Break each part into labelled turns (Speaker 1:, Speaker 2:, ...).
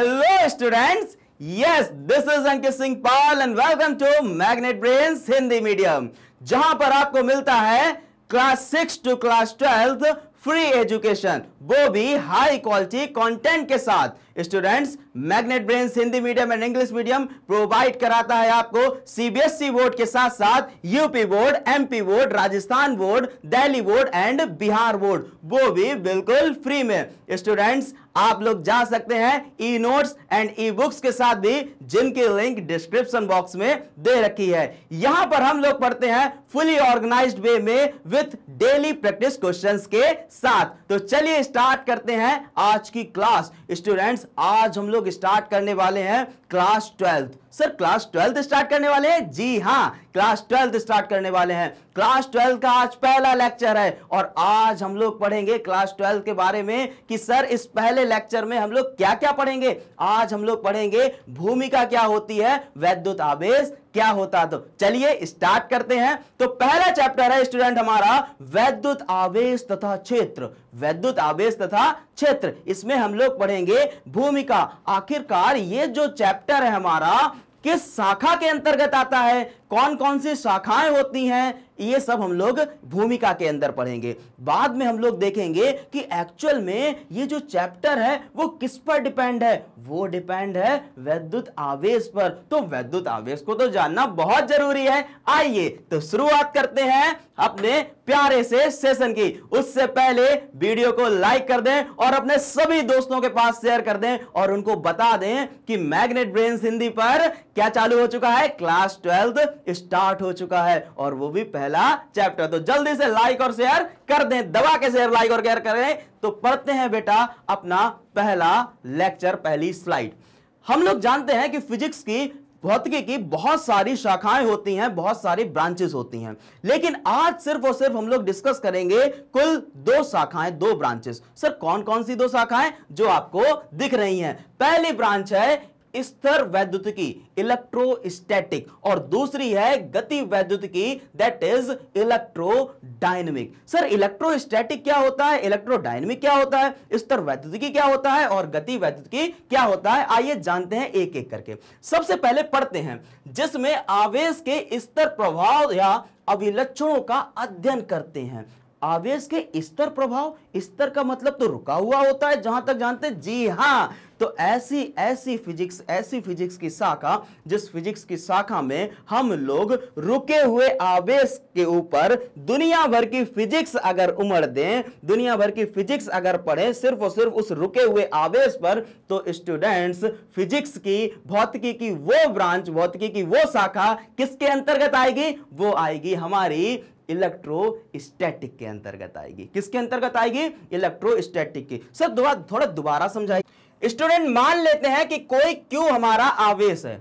Speaker 1: hello students yes this is Ankit Singh Pal and welcome to Magnet Brain Hindi medium जहां पर आपको मिलता है class six to class twelfth free education वो भी हाई क्वालिटी कंटेंट के साथ students Magnet Brain Hindi medium and English medium provide कराता है आपको सीबीएसई e बोर्ड के साथ साथ UP board MP board Rajasthan board Delhi board and Bihar board वो भी बिल्कुल फ्री में स्टूडेंट्स आप लोग जा सकते हैं e notes and e books के साथ भी जिनकी लिंक डिस्क्रिप्शन बॉक्स में दे रखी है यहां पर हम लोग पढ़ते हैं फुली ऑर्गेनाइज्ड वे में विथ डेली प्रैक्टिस क्वेश्चंस के साथ तो चलिए स्टार्ट करते हैं आज की क्लास स्टूडेंट्स फ्रेंड्स आज हम लोग स्टार्ट करने वाले हैं class twelfth sir class twelfth start करने वाले हैं जी हाँ क्लास ट्वेल्थ स्टार्ट करने वाले हैं क्लास ट्वेल्थ का आज पहला लेक्चर है और आज हम लोग पढ़ेंगे क्लास ट्वेल्थ के बारे में कि सर इस पहले लेक्चर में हम लोग क्या क्या पढ़ेंगे आज हम लोग पढ़ेंगे भूमिका क्या होती है वैद्युत आवेश क्या होता तो चलिए स्टार्ट करते हैं तो पहला चैप्टर है स्टूडेंट हमारा वैद्युत आवेश तथा क्षेत्र वैद्युत आवेश तथा क्षेत्र इसमें हम लोग पढ़ेंगे भूमिका आखिरकार ये जो चैप्टर है हमारा किस शाखा के अंतर्गत आता है कौन कौन सी शाखाएं होती हैं ये सब हम लोग भूमिका के अंदर पढ़ेंगे बाद में हम लोग देखेंगे कि एक्चुअल में ये जो चैप्टर है वो किस पर डिपेंड है वो डिपेंड है वैद्युत आवेश पर तो वैद्युत आवेश को तो जानना बहुत जरूरी है आइए तो शुरुआत करते हैं अपने प्यारे से सेशन की उससे पहले वीडियो को लाइक कर दें और अपने सभी दोस्तों के पास शेयर कर दें और उनको बता दें कि मैग्नेट ब्रेन हिंदी पर क्या चालू हो चुका है क्लास ट्वेल्थ स्टार्ट हो चुका है और वो भी पहले पहला चैप्टर तो जल्दी से लाइक और शेयर कर दें दबा के शेयर लाइक और शेयर करें तो पढ़ते हैं बेटा अपना पहला लेक्चर पहली स्लाइड हम लोग जानते हैं कि फिजिक्स की भौतिकी की बहुत सारी शाखाएं होती हैं बहुत सारी ब्रांचेस होती हैं लेकिन आज सिर्फ और सिर्फ हम लोग डिस्कस करेंगे कुल दो शाखाएं दो ब्रांचेस सर कौन कौन सी दो शाखाएं जो आपको दिख रही हैं पहली ब्रांच है स्तर वैद्युत की इलेक्ट्रोस्टैटिक और दूसरी है गति वैद्युत की that is electrodynamic sir electrostatic क्या होता है इलेक्ट्रोडाइनमिक क्या होता है स्तर वैद्युत की क्या होता है और गति वैद्युत की क्या होता है आइए जानते हैं एक एक करके सबसे पहले पढ़ते हैं जिसमें आवेश के स्तर प्रभाव या अभिलक्षणों का अध्ययन करते हैं आवेश के स्तर प्रभाव स्तर का मतलब तो रुका हुआ होता है जहां तक जानते हैं जी हाँ तो ऐसी ऐसी फिजिक्स ऐसी फिजिक्स की शाखा जिस फिजिक्स की शाखा में हम लोग रुके हुए आवेश के ऊपर दुनिया भर की फिजिक्स अगर उमड़ दें दुनिया भर की फिजिक्स अगर पढ़े सिर्फ और सिर्फ उस रुके हुए आवेश पर तो स्टूडेंट्स फिजिक्स की भौतिकी की वो ब्रांच भौतिकी की वो शाखा किसके अंतर्गत आएगी वो आएगी हमारी इलेक्ट्रोस्टैटिक के अंतर्गत आएगी किसके अंतर्गत आएगी इलेक्ट्रोस्टैटिक की सर थोड़ा दोबारा समझाइए स्टूडेंट मान लेते हैं कि कोई क्यू हमारा आवेश है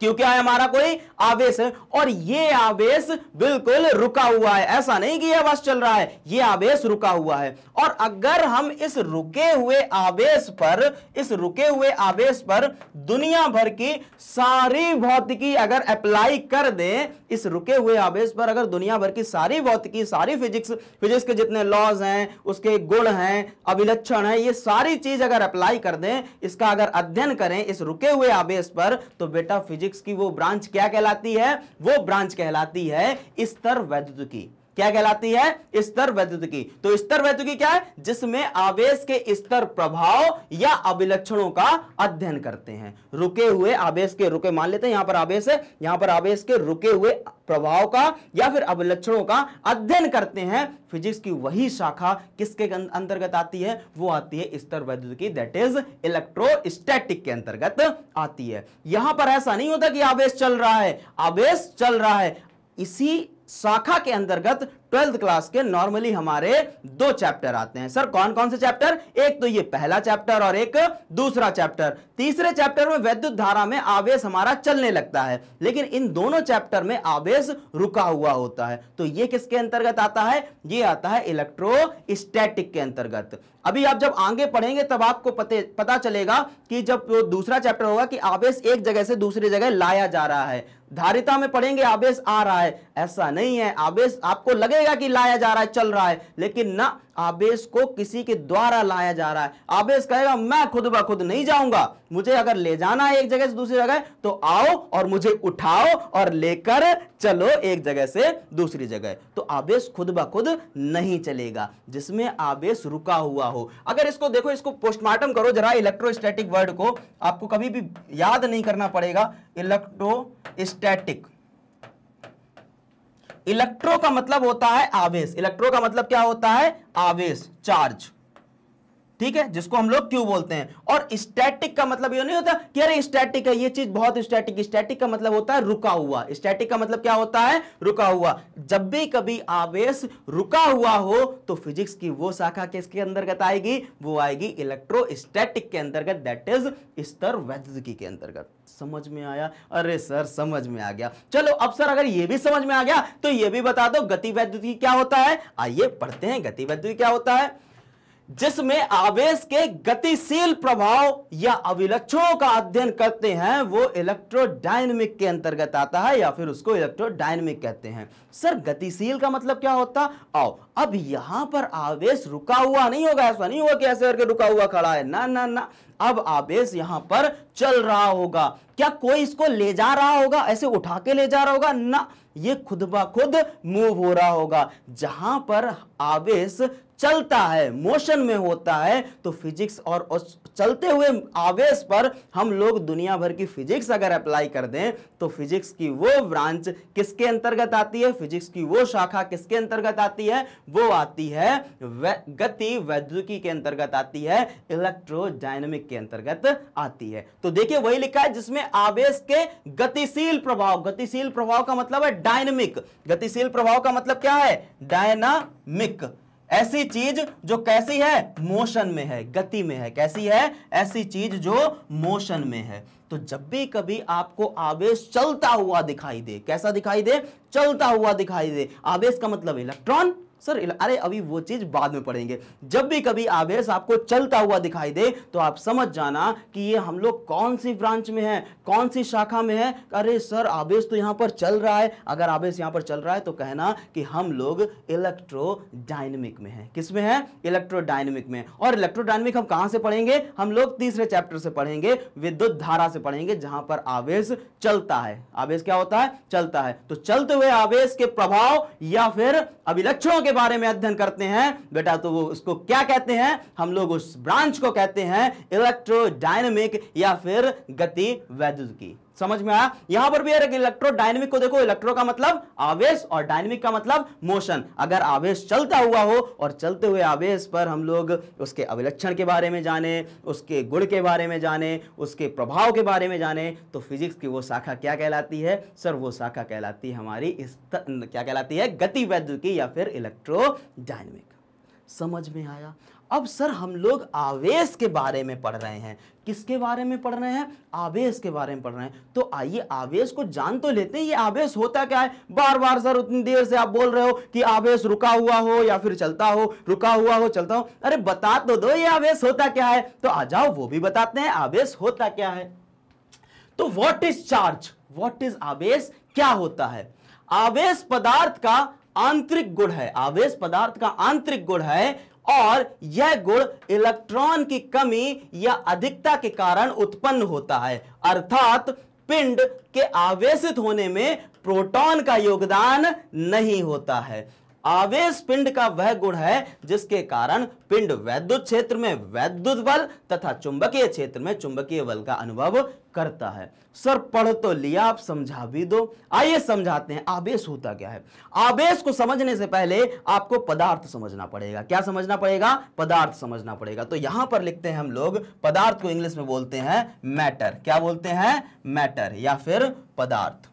Speaker 1: क्यों क्या है हमारा कोई आवेश और ये आवेश बिल्कुल रुका हुआ है ऐसा नहीं कि यह बस चल रहा है ये आवेश रुका हुआ है और अगर हम इस रुके हुए आवेश पर इस रुके हुए आवेश पर दुनिया भर की सारी भौतिकी अगर अप्लाई कर दें इस रुके हुए आवेश पर अगर दुनिया भर की सारी भौतिकी सारी फिजिक्स फिजिक्स के जितने लॉज हैं उसके गुण हैं अभिलक्षण है ये सारी चीज अगर अप्लाई कर दें इसका अगर अध्ययन करें इस रुके हुए आवेश पर तो बेटा फिजिक्स फिजिक्स की वो ब्रांच क्या कहलाती है वो ब्रांच कहलाती है स्तर वैद्युत की क्या कहलाती है स्तर की तो स्तर की क्या है जिसमें आवेश के स्तर प्रभाव या अभिलक्षणों का अध्ययन करते हैं रुके हुए आवेश के रुके मान लेते हैं यहां पर आवेश है यहां पर आवेश के रुके हुए प्रभाव का या फिर अभिलक्षणों का अध्ययन करते हैं फिजिक्स की वही शाखा किसके अं-, अंतर्गत आती है वो आती है स्तर की दैट इज इलेक्ट्रोस्टैटिक के अंतर्गत आती है यहां पर ऐसा नहीं होता कि आवेश चल रहा है आवेश चल रहा है इसी शाखा के अंतर्गत ट्वेल्थ क्लास के नॉर्मली हमारे दो चैप्टर आते हैं सर कौन कौन से चैप्टर एक तो ये पहला चैप्टर और एक दूसरा चैप्टर तीसरे चैप्टर में वैद्युत धारा में आवेश हमारा चलने लगता है लेकिन इन दोनों चैप्टर में आवेश रुका हुआ होता है तो ये किसके अंतर्गत आता है ये आता है इलेक्ट्रोस्टैटिक के अंतर्गत अभी आप जब आगे पढ़ेंगे तब आपको पते, पता चलेगा कि जब दूसरा चैप्टर होगा कि आवेश एक जगह से दूसरी जगह लाया जा रहा है धारिता में पढ़ेंगे आवेश आ रहा है ऐसा नहीं है आवेश आपको लगेगा कि लाया जा रहा है चल रहा है लेकिन ना आवेश को किसी के द्वारा लाया जा रहा है आवेश कहेगा मैं खुद ब खुद नहीं जाऊंगा मुझे अगर ले जाना है एक जगह से दूसरी जगह तो आओ और मुझे उठाओ और लेकर चलो एक जगह से दूसरी जगह तो आवेश खुद ब खुद नहीं चलेगा जिसमें आवेश रुका हुआ हो अगर इसको देखो इसको पोस्टमार्टम करो जरा इलेक्ट्रोस्टैटिक वर्ड को आपको कभी भी याद नहीं करना पड़ेगा इलेक्ट्रोस्टैटिक इलेक्ट्रो का मतलब होता है आवेश इलेक्ट्रो का मतलब क्या होता है आवेश चार्ज ठीक है जिसको हम लोग क्यू बोलते हैं और स्टैटिक का मतलब ये नहीं होता कि अरे स्टैटिक है ये चीज बहुत स्टैटिक स्टैटिक का मतलब होता है रुका हुआ स्टैटिक का मतलब क्या होता है रुका हुआ जब भी कभी आवेश रुका हुआ हो तो फिजिक्स की वो शाखा किसके अंतर्गत आएगी वो आएगी इलेक्ट्रोस्टैटिक के अंतर्गत दैट इज स्तर वैद्य के अंतर्गत समझ में आया अरे सर समझ में आ गया चलो अब सर अगर ये भी समझ में आ गया तो ये भी बता दो गति वैद्युत क्या होता है आइए पढ़ते हैं गति वैद्युत क्या होता है जिसमें आवेश के गतिशील प्रभाव या अविलक्षणों का अध्ययन करते हैं वो इलेक्ट्रोडायनेमिक के अंतर्गत आता है या फिर उसको इलेक्ट्रोडायनेमिक कहते हैं सर गतिशील का मतलब क्या होता आओ अब यहां पर आवेश रुका हुआ नहीं होगा ऐसा नहीं होगा कि ऐसे करके रुका हुआ खड़ा है ना ना ना अब आवेश यहां पर चल रहा होगा क्या कोई इसको ले जा रहा होगा ऐसे उठा के ले जा रहा होगा ना ये खुद ब खुद मूव हो रहा होगा जहां पर आवेश चलता है मोशन में होता है तो फिजिक्स और चलते हुए आवेश पर हम लोग दुनिया भर की फिजिक्स अगर अप्लाई कर दें तो फिजिक्स की वो ब्रांच किसके अंतर्गत आती है फिजिक्स की वो शाखा किसके अंतर्गत आती है वो आती है वै, गति वैद्युकी के अंतर्गत आती है इलेक्ट्रोडायनेमिक के अंतर्गत आती है तो देखिए वही लिखा है जिसमें आवेश के गतिशील प्रभाव गतिशील प्रभाव का मतलब है डायनेमिक गतिशील प्रभाव का मतलब क्या है डायनामिक ऐसी चीज जो कैसी है मोशन में है गति में है कैसी है ऐसी चीज जो मोशन में है तो जब भी कभी आपको आवेश चलता हुआ दिखाई दे कैसा दिखाई दे चलता हुआ दिखाई दे आवेश का मतलब इलेक्ट्रॉन सर अरे अभी वो चीज बाद में पढ़ेंगे जब भी कभी आवेश आपको चलता हुआ दिखाई दे तो आप समझ जाना कि ये हम लोग कौन सी ब्रांच में है कौन सी शाखा में है अरे सर आवेश तो यहाँ पर चल रहा है अगर आवेश यहाँ पर चल रहा है तो कहना कि हम लोग इलेक्ट्रो डायनेमिक में है किस में है डायनेमिक में और डायनेमिक हम कहाँ से पढ़ेंगे हम लोग तीसरे चैप्टर से पढ़ेंगे विद्युत धारा से पढ़ेंगे जहां पर आवेश चलता है आवेश क्या होता है चलता है तो चलते हुए आवेश के प्रभाव या फिर अभिलक्षणों के के बारे में अध्ययन करते हैं बेटा तो वो उसको क्या कहते हैं हम लोग उस ब्रांच को कहते हैं इलेक्ट्रोडायनेमिक या फिर गति वैद्युत की समझ में आया यहां पर भी यार डायनेमिक को देखो इलेक्ट्रो का मतलब आवेश और डायनेमिक का मतलब मोशन अगर आवेश चलता हुआ हो और चलते हुए आवेश पर हम लोग उसके अभिलक्षण के बारे में जाने उसके गुण के बारे में जाने उसके प्रभाव के बारे में जाने तो फिजिक्स की वो शाखा क्या कहलाती है सर वो शाखा कहलाती है हमारी इस त... क्या कहलाती है गति की या फिर इलेक्ट्रो डायनेमिक समझ में आया अब सर हम लोग आवेश के बारे में पढ़ रहे हैं किसके बारे में पढ़ रहे हैं आवेश के बारे में पढ़ रहे हैं तो आइए आवेश को जान तो लेते हैं ये आवेश होता क्या है बार बार सर उतनी देर से आप बोल रहे हो कि आवेश रुका हुआ हो या फिर चलता हो रुका हुआ हो चलता हो अरे बता तो दो ये आवेश होता क्या है तो आ जाओ वो भी बताते हैं आवेश होता क्या है तो what is charge what is आवेश क्या होता है आवेश पदार्थ का आंतरिक गुण है आवेश पदार्थ का आंतरिक गुण है और यह गुण इलेक्ट्रॉन की कमी या अधिकता के कारण उत्पन्न होता है अर्थात पिंड के आवेशित होने में प्रोटॉन का योगदान नहीं होता है आवेश पिंड का वह गुण है जिसके कारण पिंड वैद्युत क्षेत्र में वैद्युत बल तथा चुंबकीय क्षेत्र में चुंबकीय बल का अनुभव करता है सर पढ़ तो लिया आप समझा भी दो आइए समझाते हैं आवेश होता क्या है आवेश को समझने से पहले आपको पदार्थ समझना पड़ेगा क्या समझना पड़ेगा पदार्थ समझना पड़ेगा तो यहां पर लिखते हैं हम लोग पदार्थ को इंग्लिश में बोलते हैं मैटर क्या बोलते हैं मैटर या फिर पदार्थ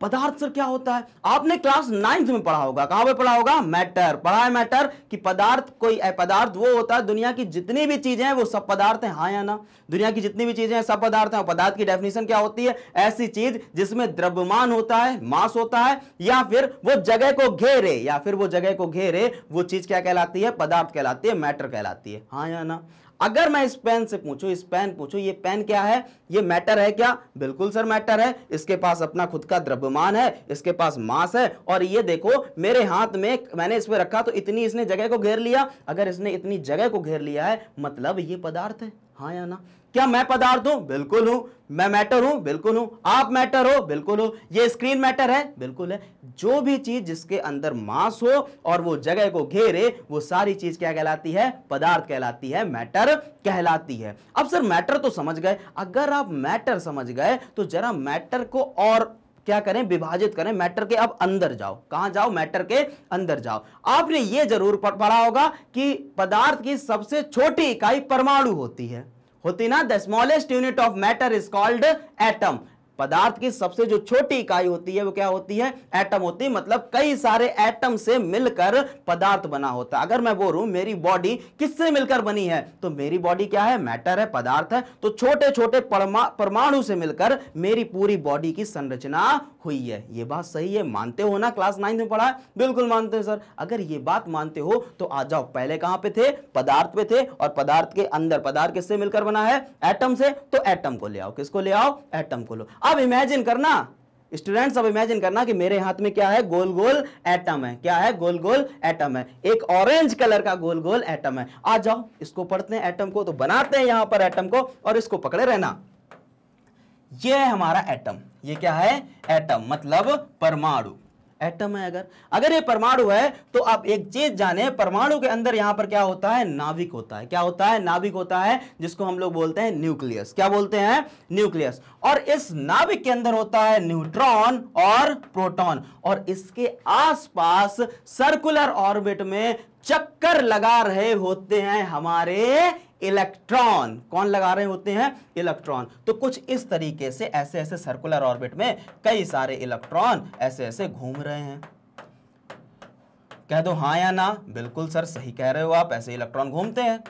Speaker 1: पदार्थ सर क्या होता है आपने क्लास नाइन्थ में पढ़ा होगा कहां पे पढ़ा होगा मैटर पढ़ा है मैटर कि पदार्थ कोई पदार्थ वो होता है दुनिया की जितनी भी चीजें हैं वो सब पदार्थ हैं हाँ या ना दुनिया की जितनी भी चीजें हैं सब पदार्थ हैं पदार्थ की डेफिनेशन क्या होती है ऐसी चीज जिसमें द्रव्यमान होता है मास होता है या फिर वो जगह को घेरे या फिर वो जगह को घेरे वो चीज क्या कहलाती है पदार्थ कहलाती है मैटर कहलाती है हाँ या ना अगर मैं इस पेन से पूछूं इस पेन पूछूं ये पेन क्या है ये मैटर है क्या बिल्कुल सर मैटर है इसके पास अपना खुद का द्रव्यमान है इसके पास मास है और ये देखो मेरे हाथ में मैंने इसमें रखा तो इतनी इसने जगह को घेर लिया अगर इसने इतनी जगह को घेर लिया है मतलब ये पदार्थ है हाँ या ना क्या मैं पदार्थ हूं बिल्कुल हूं मैं मैटर हूं बिल्कुल हूं आप मैटर हो बिल्कुल हो ये स्क्रीन मैटर है बिल्कुल है जो भी चीज जिसके अंदर मास हो और वो जगह को घेरे वो सारी चीज क्या कहलाती है पदार्थ कहलाती है मैटर कहलाती है अब सर मैटर तो समझ गए अगर आप मैटर समझ गए तो जरा मैटर को और क्या करें विभाजित करें मैटर के अब अंदर जाओ कहां जाओ मैटर के अंदर जाओ आपने ये जरूर पढ़ा होगा कि पदार्थ की सबसे छोटी इकाई परमाणु होती है होती ना the smallest unit of matter is called atom पदार्थ की सबसे जो छोटी इकाई होती है वो क्या होती है एटम होती है मतलब कई सारे एटम से मिलकर पदार्थ बना होता है अगर मैं बोल बोलूं मेरी बॉडी किससे मिलकर बनी है तो मेरी बॉडी क्या है मैटर है पदार्थ है तो छोटे छोटे परमाणु से मिलकर मेरी पूरी बॉडी की संरचना हुई है ये बात सही है मानते हो ना क्लास नाइन्थ में पढ़ा है बिल्कुल मानते हो सर अगर ये बात मानते हो तो आ जाओ पहले कहाँ पे थे पदार्थ पे थे और पदार्थ के अंदर पदार्थ किससे मिलकर बना है एटम से तो एटम को ले आओ किसको ले आओ एटम को लो अब इमेजिन करना स्टूडेंट्स अब इमेजिन करना कि मेरे हाथ में क्या है गोल गोल एटम है क्या है गोल गोल एटम है एक ऑरेंज कलर का गोल गोल एटम है आ जाओ इसको पढ़ते हैं एटम को तो बनाते हैं यहां पर एटम को और इसको पकड़े रहना ये है हमारा एटम ये क्या है एटम मतलब परमाणु एटम है अगर अगर ये परमाणु है तो आप एक चीज जाने परमाणु के अंदर यहां पर क्या होता है नाभिक होता है क्या होता है नाभिक होता है जिसको हम लोग बोलते हैं न्यूक्लियस क्या बोलते हैं न्यूक्लियस और इस नाभिक के अंदर होता है न्यूट्रॉन और प्रोटॉन और इसके आसपास सर्कुलर ऑर्बिट में चक्कर लगा रहे होते हैं हमारे इलेक्ट्रॉन कौन लगा रहे होते हैं इलेक्ट्रॉन तो कुछ इस तरीके से ऐसे ऐसे सर्कुलर ऑर्बिट में कई सारे इलेक्ट्रॉन ऐसे ऐसे घूम रहे हैं कह दो हाँ या ना बिल्कुल सर सही कह रहे हो आप ऐसे इलेक्ट्रॉन घूमते हैं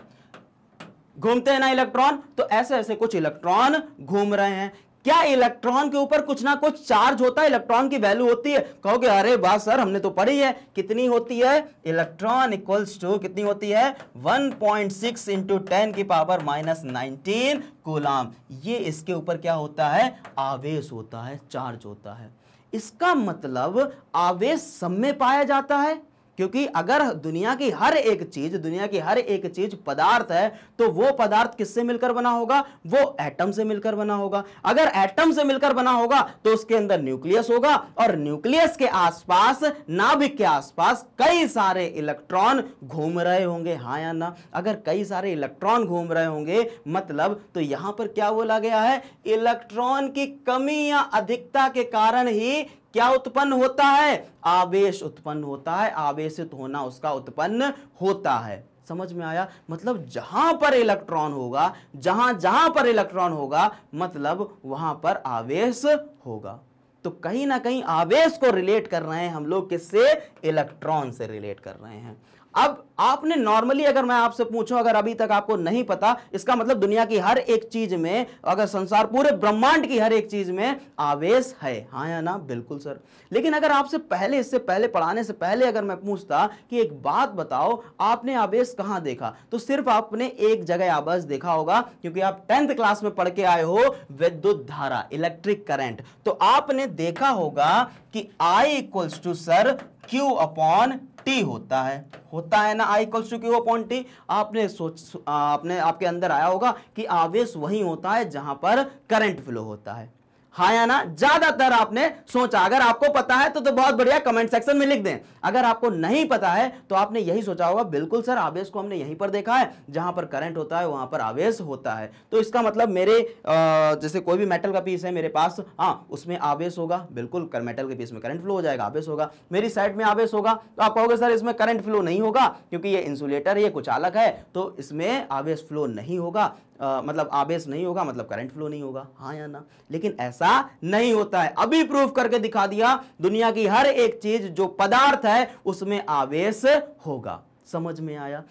Speaker 1: घूमते हैं ना इलेक्ट्रॉन तो ऐसे ऐसे कुछ इलेक्ट्रॉन घूम रहे हैं क्या इलेक्ट्रॉन के ऊपर कुछ ना कुछ चार्ज होता है इलेक्ट्रॉन की वैल्यू होती है कहोगे अरे बात सर हमने तो पढ़ी है कितनी होती है इलेक्ट्रॉन इक्वल्स टू कितनी होती है 1.6 पॉइंट सिक्स इंटू टेन की पावर माइनस नाइनटीन कोलाम ये इसके ऊपर क्या होता है आवेश होता है चार्ज होता है इसका मतलब आवेश सब में पाया जाता है क्योंकि अगर दुनिया की हर एक चीज दुनिया की हर एक चीज पदार्थ है तो वो पदार्थ किससे मिलकर बना होगा वो एटम से मिलकर बना होगा अगर एटम से मिलकर बना होगा तो उसके अंदर न्यूक्लियस होगा और न्यूक्लियस के आसपास नाभिक के आसपास कई सारे इलेक्ट्रॉन घूम रहे होंगे हाँ या ना अगर कई सारे इलेक्ट्रॉन घूम रहे होंगे मतलब तो यहां पर क्या बोला गया है इलेक्ट्रॉन की कमी या अधिकता के कारण ही क्या उत्पन्न होता है आवेश उत्पन्न होता है आवेशित होना उसका उत्पन्न होता है समझ में आया मतलब जहां पर इलेक्ट्रॉन होगा जहां जहां पर इलेक्ट्रॉन होगा मतलब वहां पर आवेश होगा तो कहीं ना कहीं आवेश को रिलेट कर रहे हैं हम लोग किससे इलेक्ट्रॉन से रिलेट कर रहे हैं अब आपने नॉर्मली अगर मैं आपसे पूछूं अगर अभी तक आपको नहीं पता इसका मतलब दुनिया की हर एक चीज में अगर संसार पूरे ब्रह्मांड की हर एक चीज में आवेश है हाँ या ना बिल्कुल सर लेकिन अगर आपसे पहले इससे पहले पढ़ाने से पहले अगर मैं पूछता कि एक बात बताओ आपने आवेश कहाँ देखा तो सिर्फ आपने एक जगह आवेश देखा होगा क्योंकि आप टेंथ क्लास में पढ़ के आए हो विद्युत धारा इलेक्ट्रिक करेंट तो आपने देखा होगा कि I equals to sir Q upon T होता है होता है ना आई कल टू क्यू अपॉन टी आपने सोच आपने आपके अंदर आया होगा कि आवेश वही होता है जहां पर करंट फ्लो होता है हाँ या ना ज्यादातर आपने सोचा अगर आपको पता है तो, तो बहुत बढ़िया कमेंट सेक्शन में लिख दें अगर आपको नहीं पता है तो आपने यही सोचा होगा बिल्कुल सर आवेश को हमने यहीं पर देखा है जहां पर करंट होता है वहां पर आवेश होता है तो इसका मतलब मेरे जैसे कोई भी मेटल का पीस है मेरे पास हाँ उसमें आवेश होगा बिल्कुल कर मेटल के पीस में करंट फ्लो हो जाएगा आवेश होगा मेरी साइड में आवेश होगा तो आप कहोगे सर इसमें करंट फ्लो नहीं होगा क्योंकि ये इंसुलेटर ये अलग है तो इसमें आवेश फ्लो नहीं होगा आ, मतलब आवेश नहीं होगा मतलब करंट फ्लो नहीं होगा हाँ या ना लेकिन ऐसा नहीं होता है अभी प्रूफ करके दिखा दिया दुनिया की हर एक चीज जो पदार्थ है उसमें आवेश होगा समझ में आया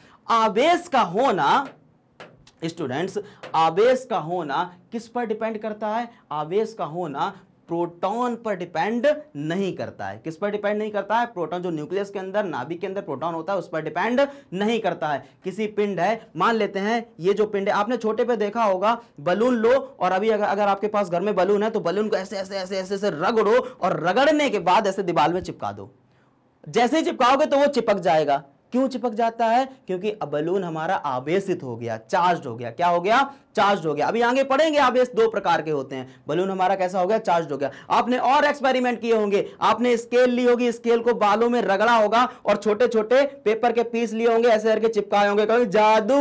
Speaker 1: आवेश का होना स्टूडेंट्स आवेश का होना किस पर डिपेंड करता है आवेश का होना प्रोटॉन पर डिपेंड नहीं करता है किस पर डिपेंड नहीं करता है प्रोटॉन जो न्यूक्लियस के अंदर नाभिक के अंदर प्रोटॉन होता है उस पर डिपेंड नहीं करता है किसी पिंड है मान लेते हैं ये जो पिंड है आपने छोटे पे देखा होगा बलून लो और अभी अगर, अगर आपके पास घर में बलून है तो बलून को ऐसे ऐसे ऐसे ऐसे ऐसे रगड़ो और रगड़ने के बाद ऐसे दीवार में चिपका दो जैसे ही चिपकाओगे तो वो चिपक जाएगा क्यों चिपक जाता है क्योंकि बलून हमारा आवेशित हो गया चार्ज हो गया क्या हो गया चार्ज हो गया अभी आगे पढ़ेंगे आप इस दो प्रकार के होते हैं बलून हमारा कैसा हो गया चार्ज हो गया आपने और एक्सपेरिमेंट किए होंगे आपने स्केल ली होगी स्केल को बालों में रगड़ा होगा और छोटे छोटे पेपर के पीस लिए होंगे ऐसे करके चिपकाए होंगे कहोगे जादू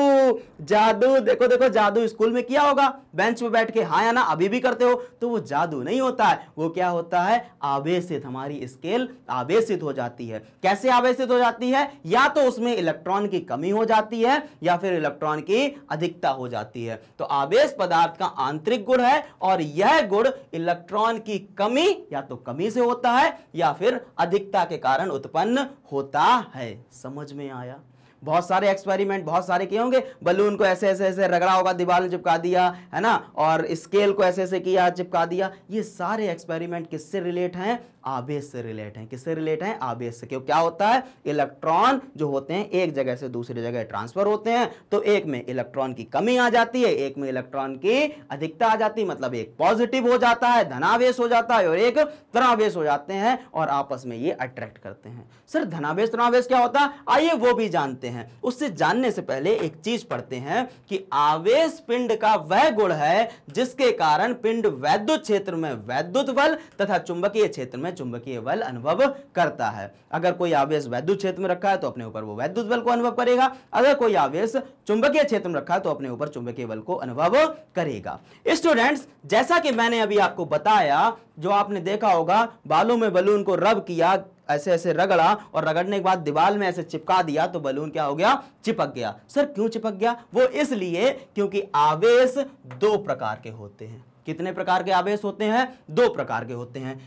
Speaker 1: जादू देखो देखो जादू स्कूल में किया होगा बेंच पर बैठ के हाँ या ना अभी भी करते हो तो वो जादू नहीं होता है वो क्या होता है आवेशित हमारी स्केल आवेशित हो जाती है कैसे आवेशित हो जाती है या तो उसमें इलेक्ट्रॉन की कमी हो जाती है या फिर इलेक्ट्रॉन की अधिकता हो जाती है तो तो आवेश पदार्थ का आंतरिक गुण है और यह गुण इलेक्ट्रॉन की कमी या तो कमी से होता है या फिर अधिकता के कारण उत्पन्न होता है समझ में आया बहुत सारे एक्सपेरिमेंट बहुत सारे किए होंगे बलून को ऐसे ऐसे ऐसे रगड़ा होगा दीवार में चिपका दिया है ना और स्केल को ऐसे ऐसे किया चिपका दिया ये सारे एक्सपेरिमेंट किससे रिलेट हैं आवेश से रिलेट हैं किससे रिलेट हैं आवेश से क्यों क्या होता है इलेक्ट्रॉन जो होते हैं एक जगह से दूसरी जगह ट्रांसफर होते हैं तो एक में इलेक्ट्रॉन की कमी आ जाती है एक में इलेक्ट्रॉन की अधिकता आ जाती है मतलब एक पॉजिटिव हो जाता है धनावेश हो जाता है और एक तनावेश हो जाते हैं और आपस में ये अट्रैक्ट करते हैं सर धनावेश तनावेश क्या होता है आइए वो भी जानते हैं उससे जानने से पहले एक चीज पढ़ते हैं कि आवेश पिंड का वह गुण है जिसके कारण पिंड वैद्युत क्षेत्र में वैद्युत बल तथा चुंबकीय क्षेत्र में चुंबकीय बल अनुभव करता है अगर कोई आवेश वैद्युत क्षेत्र में रखा है तो अपने ऊपर वो वैद्युत बल को अनुभव करेगा अगर कोई आवेश चुंबकीय क्षेत्र में रखा है तो अपने ऊपर चुंबकीय बल को अनुभव करेगा स्टूडेंट्स जैसा कि मैंने अभी आपको बताया जो आपने देखा होगा बालों में बलून को रब किया ऐसे ऐसे रगड़ा और रगड़ने के बाद दीवार में ऐसे चिपका दिया तो बलून क्या हो गया चिपक गया सर क्यों चिपक गया वो इसलिए क्योंकि आवेश दो प्रकार के होते हैं कितने प्रकार के आवेश होते हैं दो प्रकार के होते हैं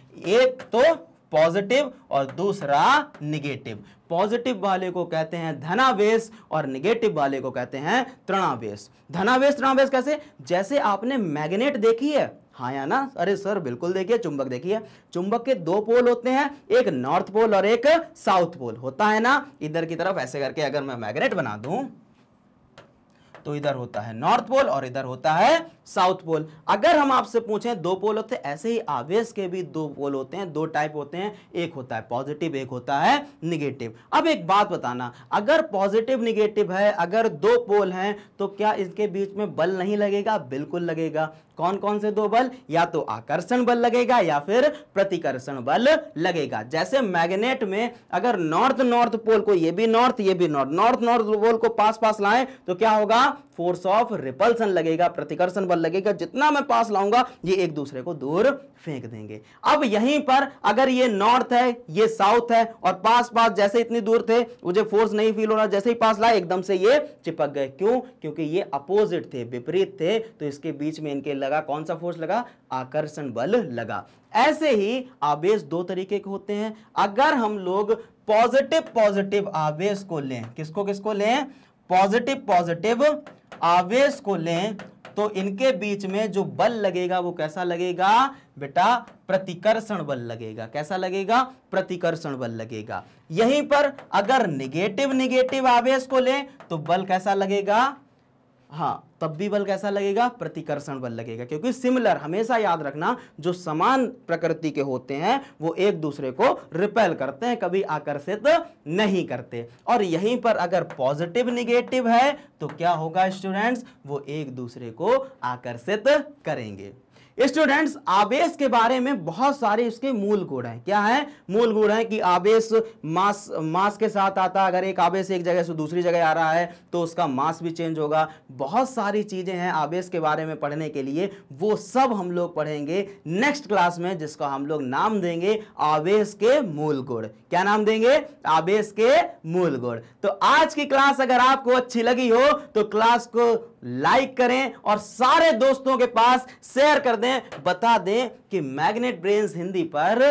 Speaker 1: एक तो पॉजिटिव और दूसरा निगेटिव पॉजिटिव वाले को कहते हैं धनावेश और निगेटिव वाले को कहते हैं तृणावेश धनावेश तृणावेश कैसे जैसे आपने मैग्नेट देखी है हाँ या ना अरे सर बिल्कुल देखिए चुंबक देखिए चुंबक के दो पोल होते हैं एक नॉर्थ पोल और एक साउथ पोल होता है ना इधर की तरफ ऐसे करके अगर मैं मैग्नेट बना दूं तो इधर होता है नॉर्थ पोल और इधर होता है साउथ पोल अगर हम आपसे पूछें दो पोल होते हैं ऐसे ही आवेश के भी दो पोल होते हैं दो टाइप होते हैं एक होता है पॉजिटिव एक होता है निगेटिव अब एक बात बताना अगर पॉजिटिव निगेटिव है अगर दो पोल हैं तो क्या इसके बीच में बल नहीं लगेगा बिल्कुल लगेगा कौन कौन से दो बल या तो आकर्षण बल लगेगा या फिर प्रतिकर्षण बल लगेगा जैसे मैग्नेट में अगर नॉर्थ नॉर्थ पोल को ये भी नॉर्थ ये भी नॉर्थ नॉर्थ नॉर्थ पोल को पास पास लाएं तो क्या होगा फोर्स ऑफ रिपल्सन लगेगा प्रतिकर्षण बल लगेगा जितना मैं पास लाऊंगा ये एक दूसरे को दूर फेंक देंगे अब यहीं पर अगर ये नॉर्थ है ये साउथ है और पास पास जैसे इतनी दूर थे मुझे फोर्स नहीं फील हो रहा जैसे ही पास लाए एकदम से ये चिपक गए क्यों क्योंकि ये अपोजिट थे विपरीत थे तो इसके बीच में इनके लगा कौन सा फोर्स लगा आकर्षण बल लगा ऐसे ही आवेश दो तरीके के होते हैं अगर हम लोग पॉजिटिव पॉजिटिव आवेश को लें किसको किसको लें पॉजिटिव पॉजिटिव आवेश को लें तो इनके बीच में जो बल लगेगा वो कैसा लगेगा बेटा प्रतिकर्षण बल लगेगा कैसा लगेगा प्रतिकर्षण बल लगेगा यहीं पर अगर निगेटिव निगेटिव आवेश को लें तो बल कैसा लगेगा हाँ तब भी बल कैसा लगेगा प्रतिकर्षण बल लगेगा क्योंकि सिमिलर हमेशा याद रखना जो समान प्रकृति के होते हैं वो एक दूसरे को रिपेल करते हैं कभी आकर्षित नहीं करते और यहीं पर अगर पॉजिटिव निगेटिव है तो क्या होगा स्टूडेंट्स वो एक दूसरे को आकर्षित करेंगे स्टूडेंट्स आवेश के बारे में बहुत सारे इसके मूल गुण हैं क्या है मूल गुण है कि आवेश मास मास के साथ आता है अगर एक आवेश एक जगह से दूसरी जगह आ रहा है तो उसका मास भी चेंज होगा बहुत सारी चीज़ें हैं आवेश के बारे में पढ़ने के लिए वो सब हम लोग पढ़ेंगे नेक्स्ट क्लास में जिसका हम लोग नाम देंगे आवेश के मूल गुण क्या नाम देंगे आवेश के मूल गुण तो आज की क्लास अगर आपको अच्छी लगी हो तो क्लास को लाइक करें और सारे दोस्तों के पास शेयर कर दें बता दें कि मैग्नेट ब्रेन्स हिंदी पर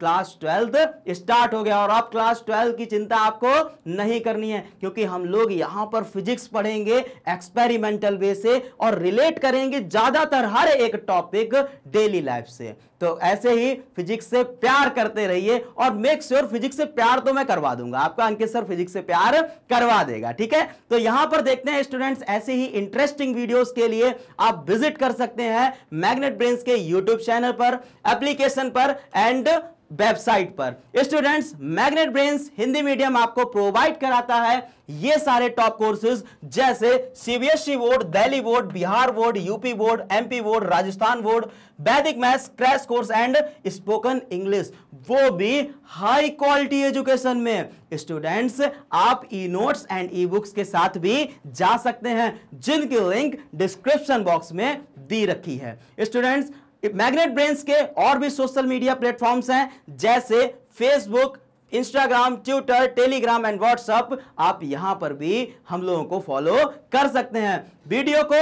Speaker 1: क्लास ट्वेल्थ स्टार्ट हो गया और अब क्लास ट्वेल्थ की चिंता आपको नहीं करनी है क्योंकि हम लोग यहां पर फिजिक्स पढ़ेंगे एक्सपेरिमेंटल वे से और रिलेट करेंगे ज़्यादातर हर एक टॉपिक डेली लाइफ से तो ऐसे ही फिजिक्स से प्यार करते रहिए और मेक श्योर sure फिजिक्स से प्यार तो मैं करवा दूंगा आपका अंकित सर फिजिक्स से प्यार करवा देगा ठीक है तो यहां पर देखते हैं स्टूडेंट्स ऐसे ही इंटरेस्टिंग वीडियोस के लिए आप विजिट कर सकते हैं मैग्नेट ब्रेन्स के यूट्यूब चैनल पर एप्लीकेशन पर एंड वेबसाइट पर students Magnet Brains Hindi medium आपको प्रोवाइड कराता है ये सारे टॉप कोर्सेज जैसे CBSE board Delhi board Bihar board UP board MP board Rajasthan board वैदिक maths crash course and spoken English वो भी हाई क्वालिटी एजुकेशन में स्टूडेंट्स आप e notes and e books के साथ भी जा सकते हैं जिनकी लिंक डिस्क्रिप्शन बॉक्स में दी रखी है स्टूडेंट्स मैग्नेट ब्रेन्स के और भी सोशल मीडिया प्लेटफॉर्म्स हैं जैसे Facebook Instagram Twitter Telegram and WhatsApp आप यहां पर भी हम लोगों को फॉलो कर सकते हैं वीडियो को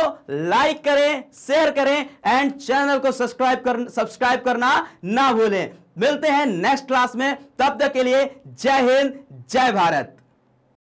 Speaker 1: लाइक करें शेयर करें एंड चैनल को सब्सक्राइब कर सब्सक्राइब करना ना भूलें मिलते हैं नेक्स्ट क्लास में तब तक के लिए जय हिंद जय भारत